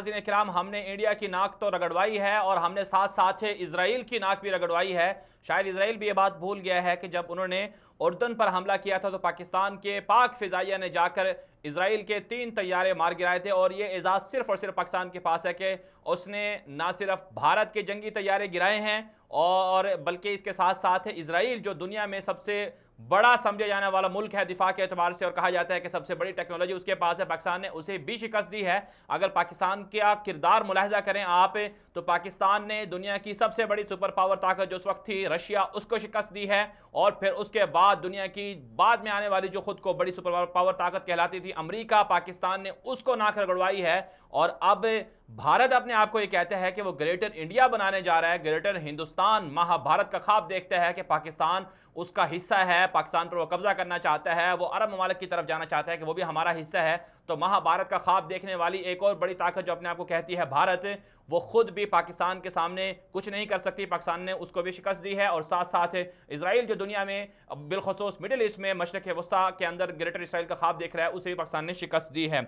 ناظرین اکرام ہم نے انڈیا کی ناک تو رگڑوائی ہے اور ہم نے ساتھ ساتھ اسرائیل کی ناک بھی رگڑوائی ہے شاید اسرائیل بھی یہ بات بھول گیا ہے کہ جب انہوں نے اردن پر حملہ کیا تھا تو پاکستان کے پاک فضائیہ نے جا کر اسرائیل کے تین طیارے مار گرائے تھے اور یہ اعزاز صرف اور صرف پاکستان کے پاس ہے کہ اس نے نہ صرف بھارت کے جنگی طیارے گرائے ہیں اور بلکہ اس کے ساتھ ساتھ اسرائیل جو دنیا میں سب سے بڑا سمجھے جانے والا ملک ہے دفاع کے اعتبار سے اور کہا جاتا ہے کہ سب سے بڑی ٹیکنالوجی اس کے پاس ہے پاکستان نے اسے بھی شکست دی ہے اگر پاکستان کا کردار ملاحظہ کریں آپ تو پاکستان نے دنیا کی سب سے بڑی سپر پاور طاقت جو اس وقت تھی رشیا اس کو شکست دی ہے اور پھر اس کے بعد دنیا کی بعد میں آنے والی جو خود کو بڑی سپر پاور پاور طاقت کہلاتی تھی امریکہ پاکستان نے اس کو ناخر گڑوائی ہے اور اب بھارت اپنے آپ کو یہ کہتے ہیں کہ وہ گریٹر انڈیا بنانے جا رہا ہے گریٹر ہندوستان مہا بھارت کا خواب دیکھتا ہے کہ پاکستان اس کا حصہ ہے پاکستان پر وہ قبضہ کرنا چاہتا ہے وہ عرب ممالک کی طرف جانا چاہتا ہے کہ وہ بھی ہمارا حصہ ہے تو مہا بھارت کا خواب دیکھنے والی ایک اور بڑی طاقت جو اپنے آپ کو کہتی ہے بھارت وہ خود بھی پاکستان کے سامنے کچھ نہیں کر سکتی پاکستان نے اس کو بھی شکست دی ہے اور ساتھ ساتھ اسرائیل جو دنیا میں بالخصوص مڈل ایسٹ میں مشرق وسطیٰ کے اندر گریٹر اسرائیل کا خواب دیکھ رہا ہے اسے بھی پاکستان نے شکست دی ہے